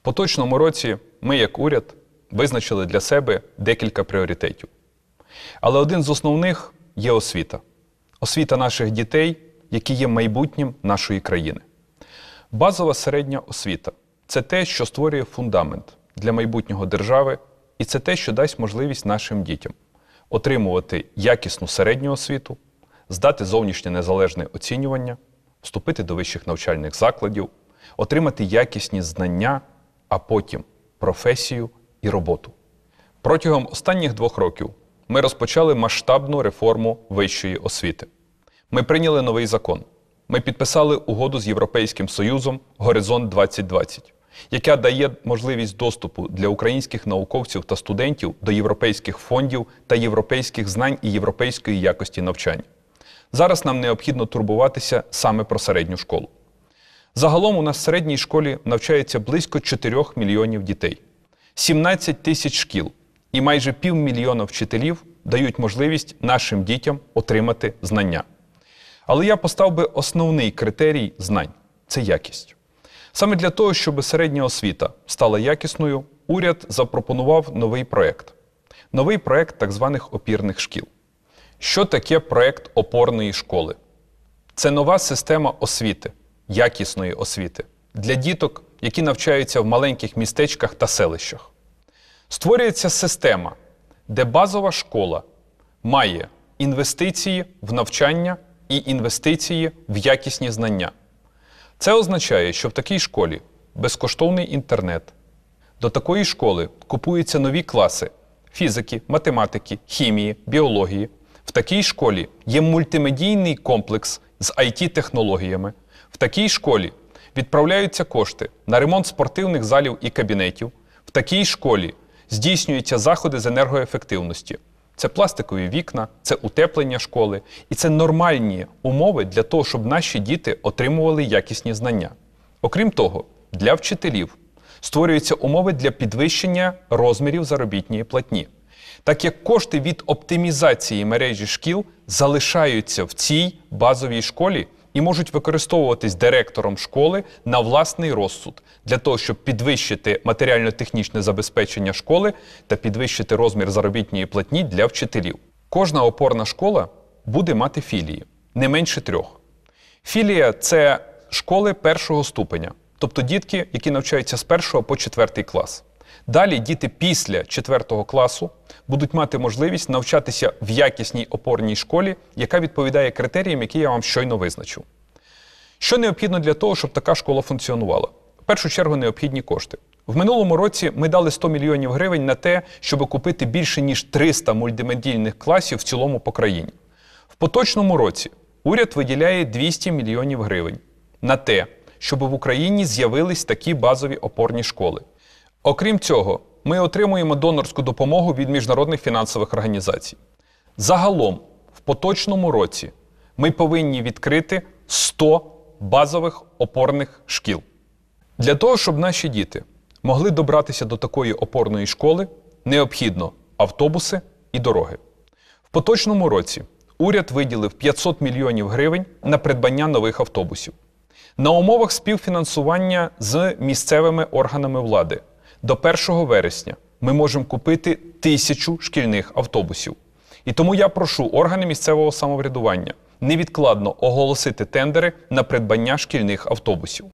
В поточному році ми, як уряд, визначили для себе декілька пріоритетів. Але один з основних є освіта, освіта наших дітей, які є майбутнім нашої країни. Базова середня освіта це те, що створює фундамент для майбутнього держави, і це те, що дасть можливість нашим дітям отримувати якісну середню освіту, здати зовнішнє незалежне оцінювання, вступити до вищих навчальних закладів, отримати якісні знання а потім професію і роботу. Протягом останніх двох років ми розпочали масштабну реформу вищої освіти. Ми прийняли новий закон. Ми підписали угоду з Європейським Союзом Горизонт 2020, яка дає можливість доступу для українських науковців та студентів до європейських фондів та європейських знань і європейської якості навчання. Зараз нам необхідно турбуватися саме про середню школу. Загалом у нас в середній школі навчається близько 4 мільйонів дітей, 17 тисяч шкіл і майже півмільйона вчителів дають можливість нашим дітям отримати знання. Але я постав би основний критерій знань це якість. Саме для того, щоб середня освіта стала якісною, уряд запропонував новий проект новий проект так званих опірних шкіл. Що таке проект опорної школи? Це нова система освіти якісної освіти для діток, які навчаються в маленьких містечках та селищах. Створюється система, де базова школа має інвестиції в навчання і інвестиції в якісні знання. Це означає, що в такій школі безкоштовний інтернет. До такої школи купуються нові класи фізики, математики, хімії, біології. В такій школі є мультимедійний комплекс з it технологіями такій школі відправляються кошти на ремонт спортивних залів і кабінетів. В такій школі здійснюються заходи з енергоефективності. Це пластикові вікна, це утеплення школи, і це нормальні умови для того, щоб наші діти отримували якісні знання. Окрім того, для вчителів створюються умови для підвищення розмірів заробітної платні, так як кошти від оптимізації мережі шкіл залишаються в цій базовій школі і можуть використовуватись директором школи на власний розсуд для того, щоб підвищити матеріально-технічне забезпечення школи та підвищити розмір заробітної платні для вчителів. Кожна опорна школа буде мати філії не менше трьох. Філія це школи першого ступеня, тобто дітки, які навчаються з першого по четвертий клас. Далі діти після 4 класу будуть мати можливість навчатися в якісній опорній школі, яка відповідає критеріям, які я вам щойно визначив. Що необхідно для того, щоб така школа функціонувала? В першу чергу необхідні кошти. В минулому році ми дали 100 мільйонів гривень на те, щоб купити більше ніж 300 мультимедійних класів в цілому по країні. В поточному році уряд виділяє 200 мільйонів гривень на те, щоб в Україні з'явились такі базові опорні школи. Окрім цього, ми отримуємо донорську допомогу від міжнародних фінансових організацій. Загалом, в поточному році ми повинні відкрити 100 базових опорних шкіл. Для того, щоб наші діти могли добратися до такої опорної школи, необхідно автобуси і дороги. В поточному році уряд виділив 500 мільйонів гривень на придбання нових автобусів. На умовах співфінансування з місцевими органами влади до 1 вересня ми можемо купити тисячу шкільних автобусів. І тому я прошу органи місцевого самоврядування невідкладно оголосити тендери на придбання шкільних автобусів.